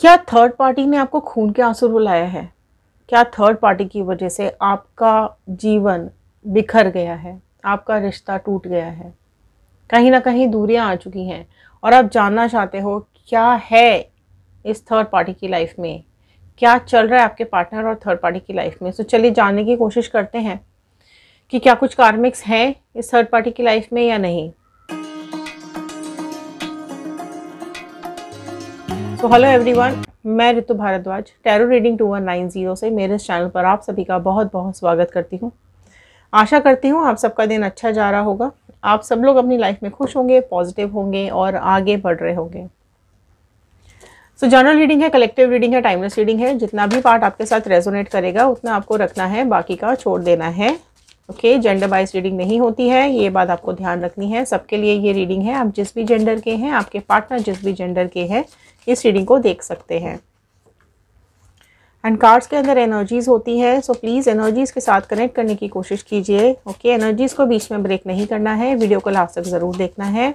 क्या third party ने आपको खून के आंसू रुलाया है क्या थर्ड पार्टी की वजह से आपका जीवन बिखर गया है आपका रिश्ता टूट गया है कहीं ना कहीं दूरियां आ चुकी हैं और आप जानना चाहते हो क्या है इस थर्ड पार्टी की लाइफ में क्या चल रहा है आपके पार्टनर और थर्ड पार्टी की लाइफ में सो चलिए जानने की कोशिश करते हैं कि क्या कुछ कार्मिक्स हैं इस थर्ड पार्टी की लाइफ में या नहीं सो हेलो एवरीवन मैं Ritu Bhardwaj tarot reading two one nine zero से मेरे इस चैनल पर आप सभी का बहुत बहुत स्वागत करती हूँ आशा करती हूँ आप सबका दिन अच्छा जा रहा होगा आप सब लोग अपनी लाइफ में खुश होंगे पॉजिटिव होंगे और आगे बढ़ रहे होंगे सो जनरल रीडिंग है कलेक्टिव रीडिंग है टाइमलेस रीडिंग है जितना भी पार्ट आपके साथ रेजोनेट करेगा उतना आपको रखना है बाकी का छोड़ देना है ओके जेंडर वाइज रीडिंग नहीं होती है ये बात आपको ध्यान रखनी है सबके लिए ये रीडिंग है आप जिस भी जेंडर के हैं आपके पार्टनर जिस भी जेंडर के हैं इस रीडिंग को देख सकते हैं एंड कार्ड्स के अंदर एनर्जीज होती है सो प्लीज़ एनर्जीज के साथ कनेक्ट करने की कोशिश कीजिए ओके एनर्जीज को बीच में ब्रेक नहीं करना है वीडियो को लास्ट तक ज़रूर देखना है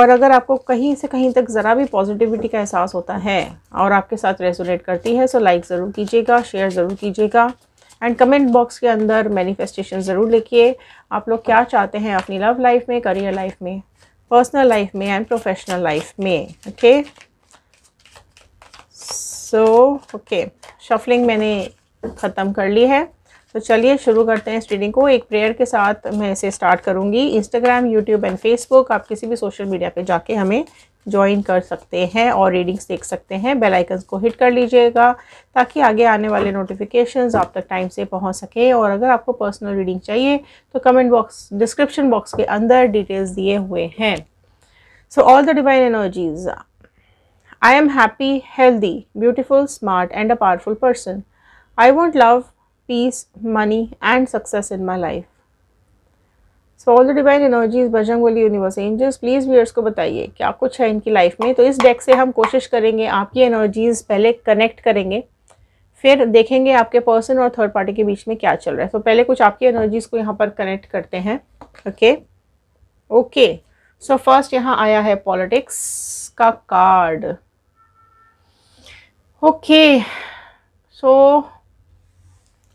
और अगर आपको कहीं से कहीं तक ज़रा भी पॉजिटिविटी का एहसास होता है और आपके साथ रेजोनेट करती है सो लाइक ज़रूर कीजिएगा शेयर ज़रूर कीजिएगा एंड कमेंट बॉक्स के अंदर मैनिफेस्टेशन ज़रूर लिखिए आप लोग क्या चाहते हैं अपनी लव लाइफ में करियर लाइफ में पर्सनल लाइफ में एंड प्रोफेशनल लाइफ में ओके सो ओके शफलिंग मैंने ख़त्म कर ली है तो चलिए शुरू करते हैं इस रीडिंग को एक प्रेयर के साथ मैं इसे स्टार्ट करूंगी इंस्टाग्राम यूट्यूब एंड फेसबुक आप किसी भी सोशल मीडिया पे जाके हमें ज्वाइन कर सकते हैं और रीडिंग्स देख सकते हैं बेल आइकन्स को हिट कर लीजिएगा ताकि आगे आने वाले नोटिफिकेशंस आप तक टाइम से पहुंच सके और अगर आपको पर्सनल रीडिंग चाहिए तो कमेंट बॉक्स डिस्क्रिप्शन बॉक्स के अंदर डिटेल्स दिए हुए हैं so all the divine energies I am happy healthy beautiful smart and a powerful person I want love peace money and success in my life so all the divine energies Bajrang universe angels please viewers को बताइए क्या कुछ है इनकी life में तो इस deck से हम कोशिश करेंगे आपकी एनर्जीज पहले कनेक्ट करेंगे फिर देखेंगे आपके पर्सन और थर्ड पार्टी के बीच में क्या चल रहा है तो so, पहले कुछ आपकी एनर्जीज को यहाँ पर कनेक्ट करते हैं ओके ओके सो फर्स्ट यहाँ आया है पॉलिटिक्स का card okay so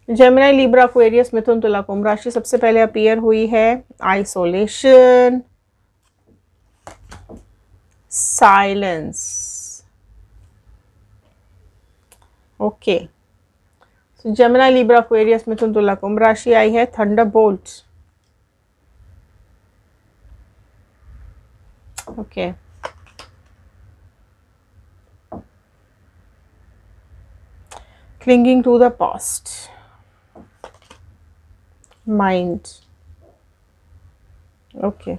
Gemini Libra Aquarius मिथुन तुला कुंभ राशि सबसे पहले अपीयर हुई है isolation silence okay so Gemini Libra Aquarius मिथुन तुला कुंभ राशि आई है thunderbolt okay clinging to the past mind okay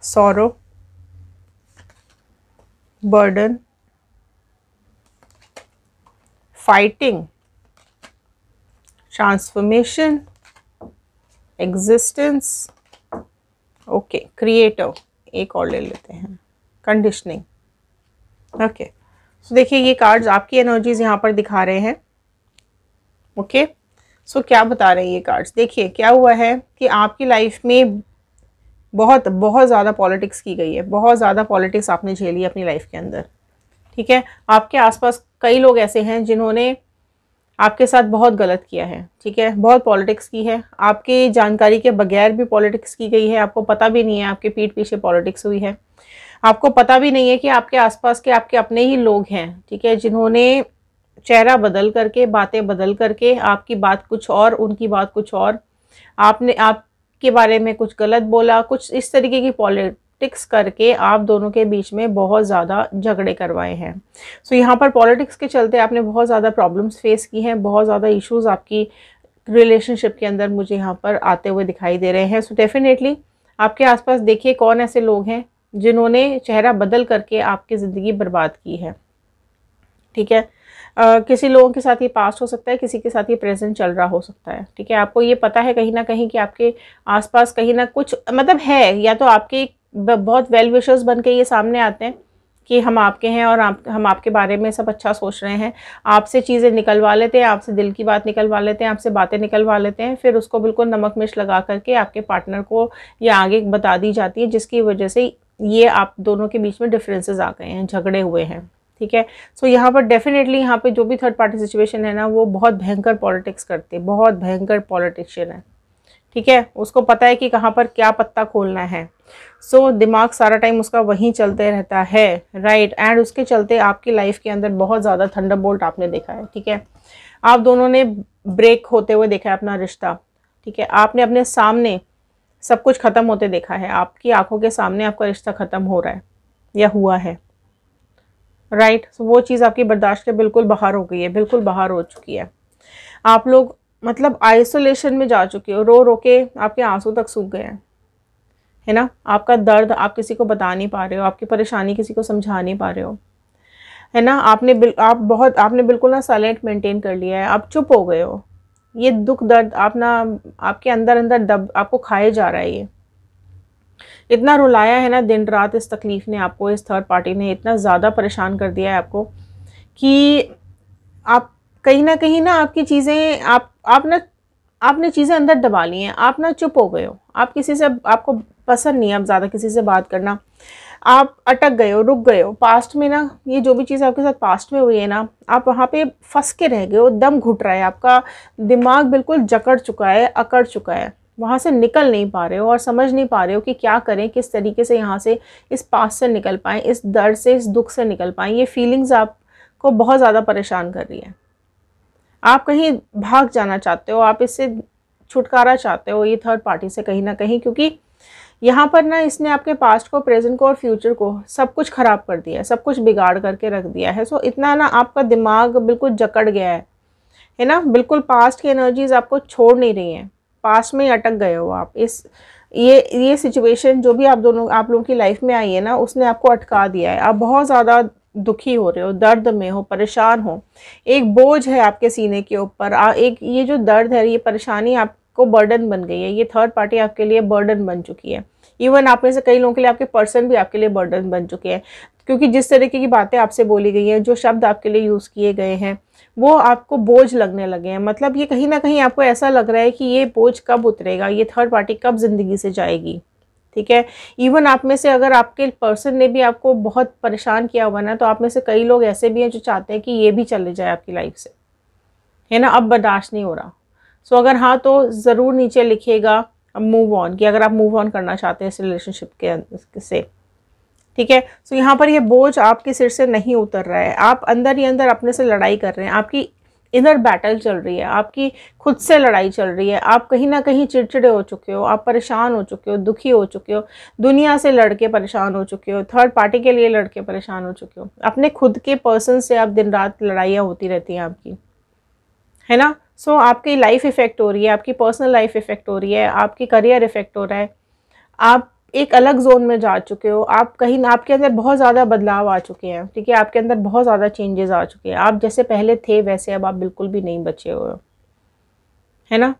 sorrow burden fighting transformation existence okay creator एक और ले लेते हैं कंडीशनिंग ओके सो देखिए ये कार्ड्स आपकी एनर्जीज यहाँ पर दिखा रहे हैं ओके okay? सो क्या बता रहे हैं ये कार्ड्स देखिए क्या हुआ है कि आपकी लाइफ में बहुत बहुत ज़्यादा पॉलिटिक्स की गई है बहुत ज़्यादा पॉलिटिक्स आपने झेली है अपनी लाइफ के अंदर ठीक है आपके आसपास कई लोग ऐसे हैं जिन्होंने आपके साथ बहुत गलत किया है ठीक है बहुत पॉलिटिक्स की है आपकी जानकारी के बगैर भी पॉलिटिक्स की गई है आपको पता भी नहीं है आपके पीठ पीछे पॉलिटिक्स हुई है आपको पता भी नहीं है कि आपके आसपास के आपके अपने ही लोग हैं ठीक है जिन्होंने चेहरा बदल करके बातें बदल करके आपकी बात कुछ और उनकी बात कुछ और आपने आपके बारे में कुछ गलत बोला कुछ इस तरीके की पॉलिटिक्स करके आप दोनों के बीच में बहुत ज़्यादा झगड़े करवाए हैं सो so, यहाँ पर पॉलिटिक्स के चलते आपने बहुत ज़्यादा प्रॉब्लम्स फेस की हैं बहुत ज़्यादा इश्यूज़ आपकी रिलेशनशिप के अंदर मुझे यहाँ पर आते हुए दिखाई दे रहे हैं सो so, डेफिनेटली आपके आसपास देखिए कौन ऐसे लोग हैं जिन्होंने चेहरा बदल करके आपकी ज़िंदगी बर्बाद की है ठीक है किसी लोगों के साथ ये पास्ट हो सकता है किसी के साथ ये प्रेजेंट चल रहा हो सकता है ठीक है आपको ये पता है कहीं ना कहीं कि आपके आसपास कहीं ना कुछ मतलब है या तो आपके बहुत वेल विशर्स बन के ये सामने आते हैं कि हम आपके हैं और आप हम आपके बारे में सब अच्छा सोच रहे हैं आपसे चीज़ें निकलवा लेते हैं आपसे दिल की बात निकलवा लेते हैं आपसे बातें निकलवा लेते हैं फिर उसको बिल्कुल नमक मिर्च लगा करके आपके पार्टनर को ये आगे बता दी जाती है जिसकी वजह से ये आप दोनों के बीच में डिफरेंसेस आ गए हैं झगड़े हुए हैं ठीक है सो so, यहाँ पर डेफिनेटली यहाँ पे जो भी थर्ड पार्टी सिचुएशन है ना वो बहुत भयंकर पॉलिटिक्स करते हैं बहुत भयंकर पॉलिटिशियन है ठीक है उसको पता है कि कहाँ पर क्या पत्ता खोलना है सो so, दिमाग सारा टाइम उसका वहीं चलते रहता है राइट right? एंड उसके चलते आपकी लाइफ के अंदर बहुत ज़्यादा थंडर बोल्ट आपने देखा है ठीक है आप दोनों ने ब्रेक होते हुए देखा है अपना रिश्ता ठीक है आपने अपने सामने सब कुछ ख़त्म होते देखा है आपकी आंखों के सामने आपका रिश्ता ख़त्म हो रहा है या हुआ है राइट right? so, वो चीज़ आपकी बर्दाश्त के बिल्कुल बाहर हो गई है बिल्कुल बाहर हो चुकी है आप लोग मतलब आइसोलेशन में जा चुके हो रो रो के आपके आंसू तक सूख गए हैं है ना आपका दर्द आप किसी को बता नहीं पा रहे हो आपकी परेशानी किसी को समझा नहीं पा रहे हो है ना आपने बिल आप बहुत आपने बिल्कुल ना साइलेंट मेंटेन कर लिया है आप चुप हो गए हो ये दुख दर्द आप ना आपके अंदर अंदर दब आपको खाए जा रहा है ये इतना रुलाया है ना दिन रात इस तकलीफ़ ने आपको इस थर्ड पार्टी ने इतना ज़्यादा परेशान कर दिया है आपको कि आप कहीं ना कहीं ना आपकी चीज़ें आप आप ना आपने चीज़ें अंदर दबा ली हैं आप ना चुप हो गए हो आप किसी से आपको पसंद नहीं है अब ज़्यादा किसी से बात करना आप अटक गए हो रुक गए हो पास्ट में ना ये जो भी चीज़ आपके साथ पास्ट में हुई है ना आप वहाँ पे फंस के रह गए हो दम घुट रहा है आपका दिमाग बिल्कुल जकड़ चुका है अकड़ चुका है वहाँ से निकल नहीं पा रहे हो और समझ नहीं पा रहे हो कि क्या करें किस तरीके से यहाँ से इस पास से निकल पाएँ इस दर्द से इस दुख से निकल पाएँ ये फीलिंग्स आपको बहुत ज़्यादा परेशान कर रही है आप कहीं भाग जाना चाहते हो आप इससे छुटकारा चाहते हो ये थर्ड पार्टी से कहीं ना कहीं क्योंकि यहाँ पर ना इसने आपके पास्ट को प्रेजेंट को और फ्यूचर को सब कुछ ख़राब कर दिया है सब कुछ बिगाड़ करके रख दिया है सो इतना ना आपका दिमाग बिल्कुल जकड़ गया है है ना बिल्कुल पास्ट की एनर्जीज आपको छोड़ नहीं रही हैं पास में अटक गए हो आप इस ये ये सिचुएशन जो भी आप दोनों आप लोगों की लाइफ में आई है ना उसने आपको अटका दिया है आप बहुत ज़्यादा दुखी हो रहे हो दर्द में हो परेशान हो एक बोझ है आपके सीने के ऊपर एक ये जो दर्द है ये परेशानी आपको बर्डन बन गई है ये थर्ड पार्टी आपके लिए बर्डन बन चुकी है इवन आप में से कई लोगों के लिए आपके पर्सन भी आपके लिए बर्डन बन चुके हैं क्योंकि जिस तरीके की बातें आपसे बोली गई हैं जो शब्द आपके लिए यूज़ किए गए हैं वो आपको बोझ लगने लगे हैं मतलब ये कहीं ना कहीं आपको ऐसा लग रहा है कि ये बोझ कब उतरेगा ये थर्ड पार्टी कब ज़िंदगी से जाएगी ठीक है इवन आप में से अगर आपके पर्सन ने भी आपको बहुत परेशान किया हुआ ना तो आप में से कई लोग ऐसे भी हैं जो चाहते हैं कि ये भी चले जाए आपकी लाइफ से है ना अब बर्दाश्त नहीं हो रहा सो so, अगर हाँ तो ज़रूर नीचे लिखिएगा अब मूव ऑन कि अगर आप मूव ऑन करना चाहते हैं इस रिलेशनशिप के से ठीक है सो so, यहाँ पर ये बोझ आपके सिर से नहीं उतर रहा है आप अंदर ही अंदर अपने से लड़ाई कर रहे हैं आपकी इनर बैटल चल रही है आपकी खुद से लड़ाई चल रही है आप कहीं ना कहीं चिड़चिड़े हो चुके हो आप परेशान हो चुके हो दुखी हो चुके हो दुनिया से लड़के परेशान हो चुके हो थर्ड पार्टी के लिए लड़के परेशान हो चुके हो अपने खुद के पर्सन से आप दिन रात लड़ाइयाँ होती रहती हैं आपकी है ना सो so, आपकी लाइफ इफ़ेक्ट हो रही है आपकी पर्सनल लाइफ इफ़ेक्ट हो रही है आपकी करियर इफ़ेक्ट हो रहा है आप एक अलग जोन में जा चुके हो आप कहीं ना आपके अंदर बहुत ज़्यादा बदलाव आ चुके हैं ठीक है आपके अंदर बहुत ज़्यादा चेंजेस आ चुके हैं आप जैसे पहले थे वैसे अब आप बिल्कुल भी नहीं बचे हुए हो है ना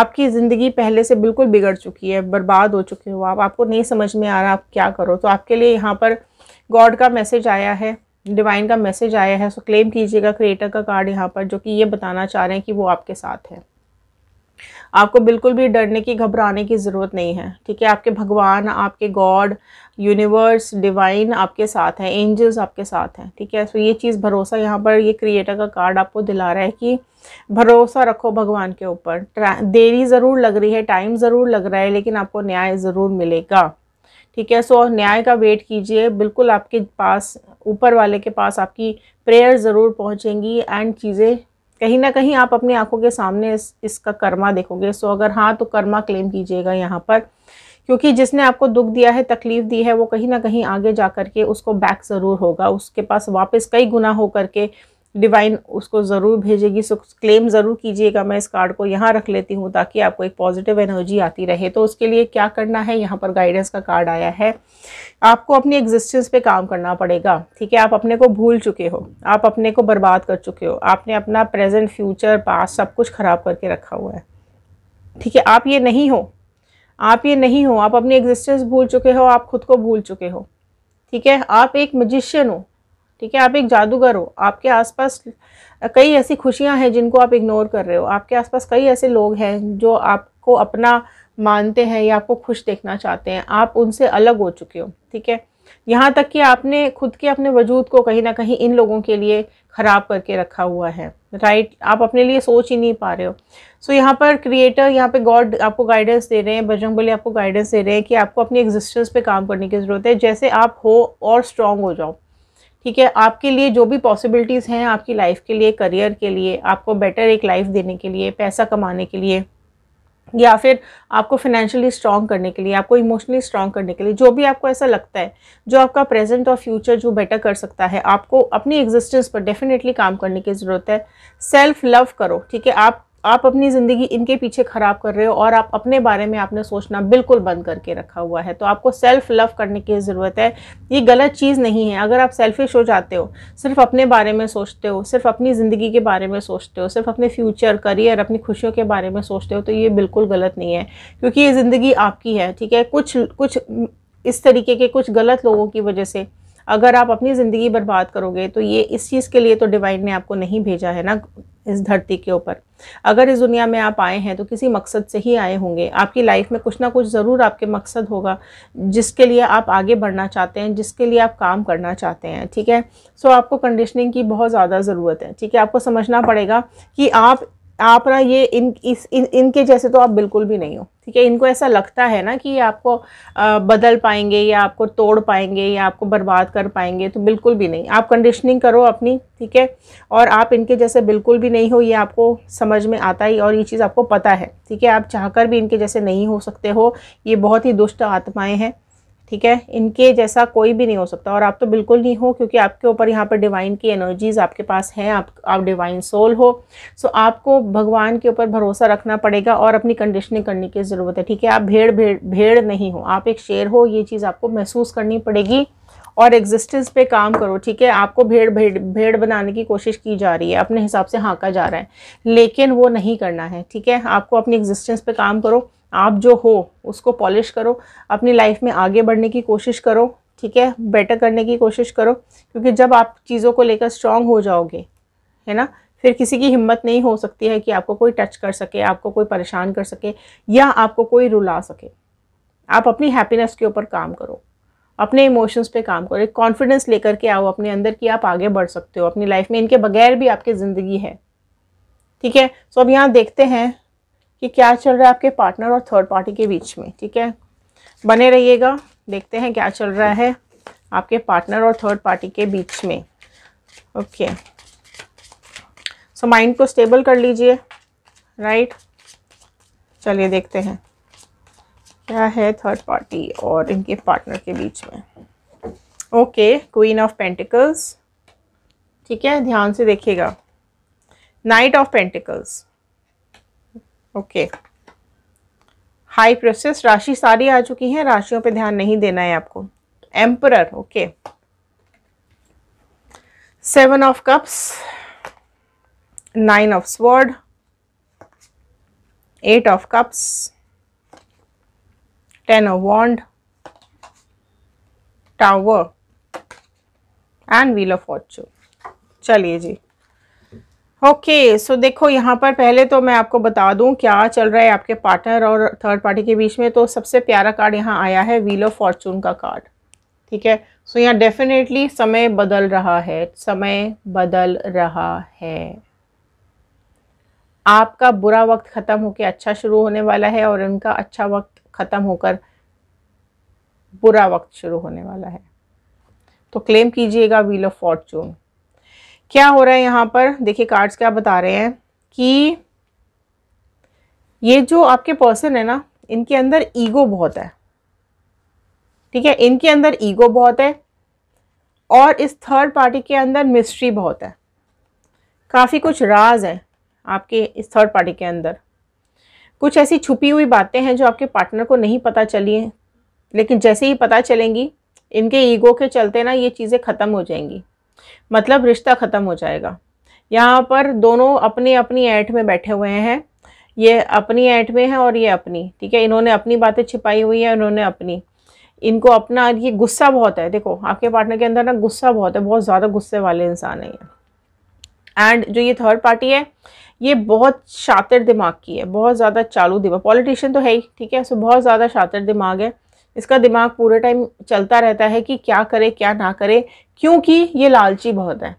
आपकी ज़िंदगी पहले से बिल्कुल बिगड़ चुकी है बर्बाद हो चुके हो आप आपको नहीं समझ में आ रहा आप क्या करो तो आपके लिए यहाँ पर गॉड का मैसेज आया है डिवाइन का मैसेज आया है सो क्लेम कीजिएगा क्रिएटर का कार्ड यहाँ पर जो कि ये बताना चाह रहे हैं कि वो आपके साथ है आपको बिल्कुल भी डरने की घबराने की ज़रूरत नहीं है ठीक है आपके भगवान आपके गॉड यूनिवर्स डिवाइन आपके साथ हैं एंजल्स आपके साथ हैं ठीक है सो ये चीज़ भरोसा यहाँ पर ये क्रिएटर का कार्ड आपको दिला रहा है कि भरोसा रखो भगवान के ऊपर देरी ज़रूर लग रही है टाइम ज़रूर लग रहा है लेकिन आपको न्याय ज़रूर मिलेगा ठीक है सो न्याय का वेट कीजिए बिल्कुल आपके पास ऊपर वाले के पास आपकी प्रेयर ज़रूर पहुँचेंगी एंड चीज़ें कहीं ना कहीं आप अपनी आंखों के सामने इस इसका कर्मा देखोगे सो अगर हाँ तो कर्मा क्लेम कीजिएगा यहाँ पर क्योंकि जिसने आपको दुख दिया है तकलीफ दी है वो कहीं ना कहीं आगे जा कर के उसको बैक ज़रूर होगा उसके पास वापस कई गुना हो करके के डिवाइन उसको ज़रूर भेजेगी सो क्लेम ज़रूर कीजिएगा मैं इस कार्ड को यहाँ रख लेती हूँ ताकि आपको एक पॉजिटिव एनर्जी आती रहे तो उसके लिए क्या करना है यहाँ पर गाइडेंस का कार्ड आया है आपको अपनी एग्जिस्टेंस पे काम करना पड़ेगा ठीक है आप अपने को भूल चुके हो आप अपने को बर्बाद कर चुके हो आपने अपना प्रेजेंट फ्यूचर पास सब कुछ ख़राब करके रखा हुआ है ठीक है आप ये नहीं हो आप ये नहीं हो आप अपनी एग्जिस्टेंस भूल चुके हो आप खुद को भूल चुके हो ठीक है आप एक मजिशियन हो ठीक है आप एक जादूगर हो आपके आसपास कई ऐसी खुशियां हैं जिनको आप इग्नोर कर रहे हो आपके आसपास कई ऐसे लोग हैं जो आपको अपना मानते हैं या आपको खुश देखना चाहते हैं आप उनसे अलग हो चुके हो ठीक है यहाँ तक कि आपने खुद के अपने वजूद को कहीं ना कहीं इन लोगों के लिए ख़राब करके रखा हुआ है राइट आप अपने लिए सोच ही नहीं पा रहे हो सो so, यहाँ पर क्रिएटर यहाँ पे गॉड आपको गाइडेंस दे रहे हैं बजरंग बली आपको गाइडेंस दे रहे हैं कि आपको अपनी एग्जिस्टेंस पे काम करने की ज़रूरत है जैसे आप हो और स्ट्रांग हो जाओ ठीक है आपके लिए जो भी पॉसिबिलिटीज़ हैं आपकी लाइफ के लिए करियर के लिए आपको बेटर एक लाइफ देने के लिए पैसा कमाने के लिए या फिर आपको फिनेंशियली स्ट्रॉन्ग करने के लिए आपको इमोशनली स्ट्रॉन्ग करने के लिए जो भी आपको ऐसा लगता है जो आपका प्रेजेंट और फ्यूचर जो बेटर कर सकता है आपको अपनी एग्जिस्टेंस पर डेफिनेटली काम करने की ज़रूरत है सेल्फ लव करो ठीक है आप आप अपनी ज़िंदगी इनके पीछे ख़राब कर रहे हो और आप अपने बारे में आपने सोचना बिल्कुल बंद करके रखा हुआ है तो आपको सेल्फ़ लव करने की ज़रूरत है ये गलत चीज़ नहीं है अगर आप सेल्फिश हो जाते हो सिर्फ अपने बारे में सोचते हो सिर्फ अपनी ज़िंदगी के बारे में सोचते हो सिर्फ अपने फ्यूचर करियर अपनी खुशियों के बारे में सोचते हो तो ये बिल्कुल गलत नहीं है क्योंकि ये ज़िंदगी आपकी है ठीक है कुछ कुछ इस तरीके के कुछ गलत लोगों की वजह से अगर आप अपनी ज़िंदगी बर्बाद करोगे तो ये इस चीज़ के लिए तो डिवाइन ने आपको नहीं भेजा है ना इस धरती के ऊपर अगर इस दुनिया में आप आए हैं तो किसी मकसद से ही आए होंगे आपकी लाइफ में कुछ ना कुछ ज़रूर आपके मकसद होगा जिसके लिए आप आगे बढ़ना चाहते हैं जिसके लिए आप काम करना चाहते हैं ठीक है सो आपको कंडीशनिंग की बहुत ज़्यादा ज़रूरत है ठीक है आपको समझना पड़ेगा कि आप आप ना ये इन इस इन इनके जैसे तो आप बिल्कुल भी नहीं हो ठीक है इनको ऐसा लगता है ना कि ये आपको बदल पाएंगे या आपको तोड़ पाएंगे या आपको बर्बाद कर पाएंगे तो बिल्कुल भी नहीं आप कंडीशनिंग करो अपनी ठीक है और आप इनके जैसे बिल्कुल भी नहीं हो ये आपको समझ में आता ही और ये चीज़ आपको पता है ठीक है आप चाह भी इनके जैसे नहीं हो सकते हो ये बहुत ही दुष्ट आत्माएँ हैं ठीक है इनके जैसा कोई भी नहीं हो सकता और आप तो बिल्कुल नहीं हो क्योंकि आपके ऊपर यहाँ पर डिवाइन की एनर्जीज़ आपके पास हैं आप आप डिवाइन सोल हो सो आपको भगवान के ऊपर भरोसा रखना पड़ेगा और अपनी कंडीशनिंग करने की ज़रूरत है ठीक है आप भेड़ भेड़ भेड़ नहीं हो आप एक शेर हो ये चीज़ आपको महसूस करनी पड़ेगी और एग्जिस्टेंस पे काम करो ठीक है आपको भेड़ भेड़ भेड़ बनाने की कोशिश की जा रही है अपने हिसाब से हाँका जा रहा है लेकिन वो नहीं करना है ठीक है आपको अपनी एग्जिस्टेंस पे काम करो आप जो हो उसको पॉलिश करो अपनी लाइफ में आगे बढ़ने की कोशिश करो ठीक है बेटर करने की कोशिश करो क्योंकि जब आप चीज़ों को लेकर स्ट्रांग हो जाओगे है ना फिर किसी की हिम्मत नहीं हो सकती है कि आपको कोई टच कर सके आपको कोई परेशान कर सके या आपको कोई रुला सके आप अपनी हैप्पीनेस के ऊपर काम करो अपने इमोशंस पे काम करो एक कॉन्फिडेंस लेकर के आओ अपने अंदर कि आप आगे बढ़ सकते हो अपनी लाइफ में इनके बगैर भी आपकी ज़िंदगी है ठीक है सो अब यहाँ देखते हैं कि क्या चल रहा है आपके पार्टनर और थर्ड पार्टी के बीच में ठीक है बने रहिएगा देखते हैं क्या चल रहा है आपके पार्टनर और थर्ड पार्टी के बीच में ओके सो माइंड को स्टेबल कर लीजिए राइट चलिए देखते हैं क्या है थर्ड पार्टी और इनके पार्टनर के बीच में ओके क्वीन ऑफ पेंटिकल्स ठीक है ध्यान से देखिएगा knight of pentacles okay high priestess राशि सारी आ चुकी हैं राशियों पे ध्यान नहीं देना है आपको emperor okay seven of cups nine of sword eight of cups ten of wand tower and wheel of fortune चलिए जी ओके okay, सो so देखो यहाँ पर पहले तो मैं आपको बता दूँ क्या चल रहा है आपके पार्टनर और थर्ड पार्टी के बीच में तो सबसे प्यारा कार्ड यहाँ आया है व्हील ऑफ फॉर्चून का कार्ड ठीक है सो यहाँ डेफिनेटली समय बदल रहा है समय बदल रहा है आपका बुरा वक्त ख़त्म होकर अच्छा शुरू होने वाला है और उनका अच्छा वक्त ख़त्म होकर बुरा वक्त शुरू होने वाला है तो क्लेम कीजिएगा व्हील ऑफ फॉर्चून क्या हो रहा है यहाँ पर देखिए कार्ड्स क्या बता रहे हैं कि ये जो आपके पर्सन है ना इनके अंदर ईगो बहुत है ठीक है इनके अंदर ईगो बहुत है और इस थर्ड पार्टी के अंदर मिस्ट्री बहुत है काफ़ी कुछ राज हैं आपके इस थर्ड पार्टी के अंदर कुछ ऐसी छुपी हुई बातें हैं जो आपके पार्टनर को नहीं पता चली हैं लेकिन जैसे ही पता चलेंगी इनके ईगो के चलते ना ये चीज़ें ख़त्म हो जाएंगी मतलब रिश्ता ख़त्म हो जाएगा यहाँ पर दोनों अपनी अपनी ऐठ में बैठे हुए हैं ये अपनी ऐठ में है और ये अपनी ठीक है इन्होंने अपनी बातें छिपाई हुई है इन्होंने अपनी इनको अपना ये गुस्सा बहुत है देखो आपके पार्टनर के अंदर ना गुस्सा बहुत है बहुत ज़्यादा गुस्से वाले इंसान हैं ये एंड जो ये थर्ड पार्टी है ये बहुत शातिर दिमाग की है बहुत ज़्यादा चालू दिमाग पॉलिटिशियन तो है ही ठीक है सो बहुत ज़्यादा शातिर दिमाग है इसका दिमाग पूरे टाइम चलता रहता है कि क्या करे क्या ना करे क्योंकि ये लालची बहुत है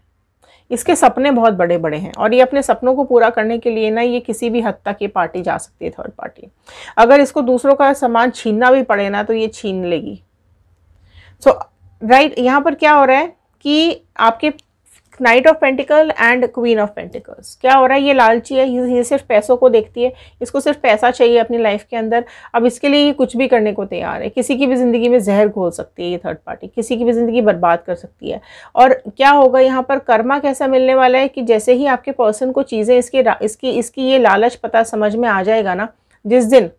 इसके सपने बहुत बड़े बड़े हैं और ये अपने सपनों को पूरा करने के लिए ना ये किसी भी हद तक ये पार्टी जा सकती है थर्ड पार्टी अगर इसको दूसरों का सामान छीनना भी पड़े ना तो ये छीन लेगी सो राइट यहाँ पर क्या हो रहा है कि आपके knight of pentacle and queen of pentacles क्या हो रहा है ये लालची है ये सिर्फ पैसों को देखती है इसको सिर्फ पैसा चाहिए अपनी लाइफ के अंदर अब इसके लिए ये कुछ भी करने को तैयार है किसी की भी ज़िंदगी में जहर घोल सकती है ये थर्ड पार्टी किसी की भी ज़िंदगी बर्बाद कर सकती है और क्या होगा यहाँ पर कर्मा कैसा मिलने वाला है कि जैसे ही आपके पर्सन को चीज़ें इसके इसकी इसकी ये लालच पता समझ में आ जाएगा ना जिस दिन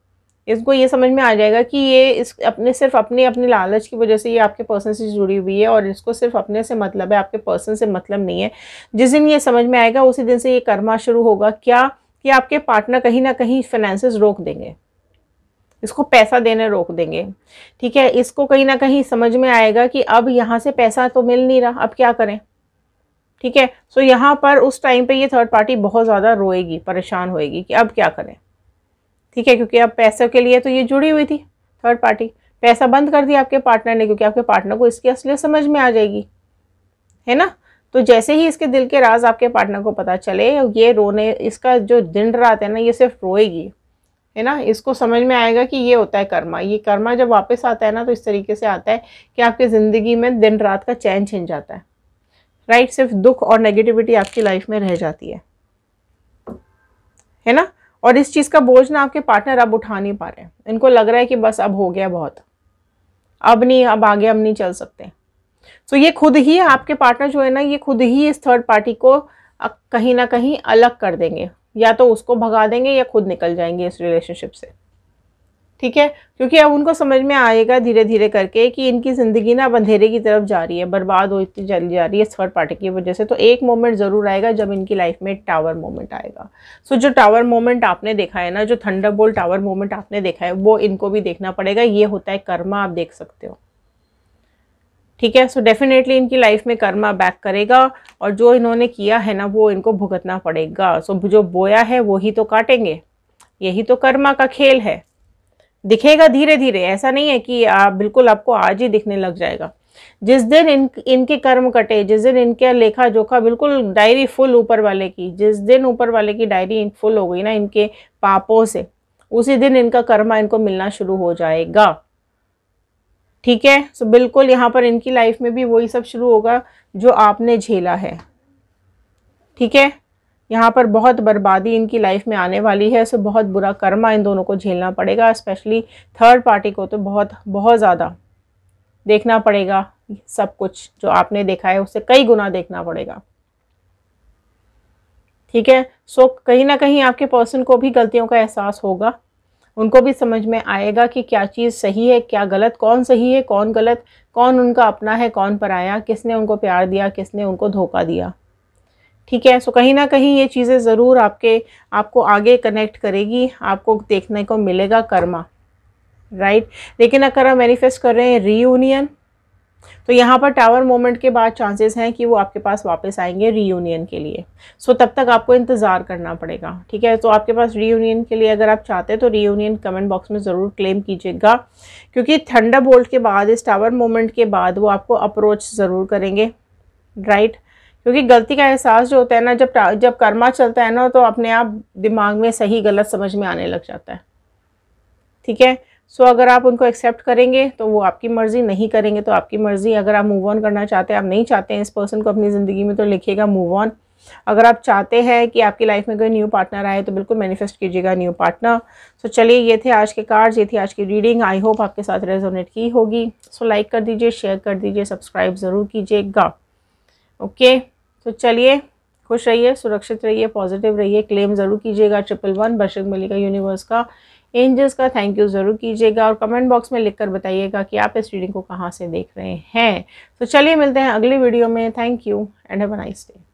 इसको ये समझ में आ जाएगा कि ये इस अपने सिर्फ अपने अपने लालच की वजह से ये आपके पर्सन से जुड़ी हुई है और इसको सिर्फ अपने से मतलब है आपके पर्सन से मतलब नहीं है जिस दिन ये समझ में आएगा उसी दिन से ये कर्मा शुरू होगा क्या कि आपके पार्टनर कहीं ना कहीं फाइनेंसिस रोक देंगे इसको पैसा देने रोक देंगे ठीक है इसको कहीं ना कहीं समझ में आएगा कि अब यहाँ से पैसा तो मिल नहीं रहा अब क्या करें ठीक है सो यहाँ पर उस टाइम पे ये थर्ड पार्टी बहुत ज़्यादा रोएगी परेशान होएगी कि अब क्या करें ठीक है क्योंकि अब पैसों के लिए तो ये जुड़ी हुई थी थर्ड पार्टी पैसा बंद कर दिया आपके पार्टनर ने क्योंकि आपके पार्टनर को इसकी असलियत समझ में आ जाएगी है ना तो जैसे ही इसके दिल के राज आपके पार्टनर को पता चले ये रोने इसका जो दिन रात है ना ये सिर्फ रोएगी है ना इसको समझ में आएगा कि ये होता है कर्मा ये कर्मा जब वापस आता है ना तो इस तरीके से आता है कि आपकी ज़िंदगी में दिन रात का चैन छिन जाता है राइट सिर्फ दुख और नेगेटिविटी आपकी लाइफ में रह जाती है है ना और इस चीज़ का बोझ ना आपके पार्टनर अब उठा नहीं पा रहे हैं इनको लग रहा है कि बस अब हो गया बहुत अब नहीं अब आगे अब नहीं चल सकते सो so ये खुद ही आपके पार्टनर जो है ना ये खुद ही इस थर्ड पार्टी को कहीं ना कहीं अलग कर देंगे या तो उसको भगा देंगे या खुद निकल जाएंगे इस रिलेशनशिप से ठीक है क्योंकि अब उनको समझ में आएगा धीरे धीरे करके कि इनकी ज़िंदगी ना अब अंधेरे की तरफ जा रही है बर्बाद होती चली जा रही है थर्ड पार्टी की वजह से तो एक मोमेंट ज़रूर आएगा जब इनकी लाइफ में टावर मोमेंट आएगा सो जो टावर मोमेंट आपने देखा है ना जो थंडरबोल टावर मोमेंट आपने देखा है वो इनको भी देखना पड़ेगा ये होता है कर्मा आप देख सकते हो ठीक है सो डेफिनेटली इनकी लाइफ में कर्मा बैक करेगा और जो इन्होंने किया है ना वो इनको भुगतना पड़ेगा सो so, जो बोया है वही तो काटेंगे यही तो कर्मा का खेल है दिखेगा धीरे धीरे ऐसा नहीं है कि आप बिल्कुल आपको आज ही दिखने लग जाएगा जिस दिन इन इनके कर्म कटे जिस दिन इनके लेखा जोखा बिल्कुल डायरी फुल ऊपर वाले की जिस दिन ऊपर वाले की डायरी फुल हो गई ना इनके पापों से उसी दिन इनका कर्मा इनको मिलना शुरू हो जाएगा ठीक है सो बिल्कुल यहाँ पर इनकी लाइफ में भी वही सब शुरू होगा जो आपने झेला है ठीक है यहाँ पर बहुत बर्बादी इनकी लाइफ में आने वाली है सो बहुत बुरा कर्मा इन दोनों को झेलना पड़ेगा स्पेशली थर्ड पार्टी को तो बहुत बहुत ज़्यादा देखना पड़ेगा सब कुछ जो आपने देखा है उससे कई गुना देखना पड़ेगा ठीक है सो कहीं ना कहीं आपके पर्सन को भी गलतियों का एहसास होगा उनको भी समझ में आएगा कि क्या चीज़ सही है क्या गलत कौन सही है कौन गलत कौन उनका अपना है कौन पराया किसने उनको प्यार दिया किसने उनको धोखा दिया ठीक है सो कहीं ना कहीं ये चीज़ें ज़रूर आपके आपको आगे कनेक्ट करेगी आपको देखने को मिलेगा कर्मा राइट लेकिन अगर हम मैनिफेस्ट कर रहे हैं रीयूनियन तो यहाँ पर टावर मोमेंट के बाद चांसेस हैं कि वो आपके पास वापस आएंगे रीयूनियन के लिए सो तब तक आपको इंतज़ार करना पड़ेगा ठीक है तो आपके पास रीयूनियन के लिए अगर आप चाहते हैं तो रीयूनियन कमेंट बॉक्स में ज़रूर क्लेम कीजिएगा क्योंकि थंडर बोल्ट के बाद इस टावर मोमेंट के बाद वो आपको अप्रोच ज़रूर करेंगे राइट क्योंकि गलती का एहसास जो होता है ना जब जब कर्मा चलता है ना तो अपने आप दिमाग में सही गलत समझ में आने लग जाता है ठीक है सो so, अगर आप उनको एक्सेप्ट करेंगे तो वो आपकी मर्ज़ी नहीं करेंगे तो आपकी मर्ज़ी अगर आप मूव ऑन करना चाहते हैं आप नहीं चाहते हैं इस पर्सन को अपनी ज़िंदगी में तो लिखिएगा मूव ऑन अगर आप चाहते हैं कि आपकी लाइफ में कोई न्यू पार्टनर आए तो बिल्कुल मैनिफेस्ट कीजिएगा न्यू पार्टनर सो चलिए ये थे आज के कार्ड्स ये थी आज की रीडिंग आई होप आपके साथ रेजोनेट की होगी सो लाइक कर दीजिए शेयर कर दीजिए सब्सक्राइब ज़रूर कीजिएगा ओके okay? तो चलिए खुश रहिए सुरक्षित रहिए पॉजिटिव रहिए क्लेम ज़रूर कीजिएगा ट्रिपल वन बशक मलिका यूनिवर्स का एंजल्स का थैंक यू ज़रूर कीजिएगा और कमेंट बॉक्स में लिखकर बताइएगा कि आप इस रीडिंग को कहाँ से देख रहे हैं तो चलिए मिलते हैं अगली वीडियो में thank you and have a nice day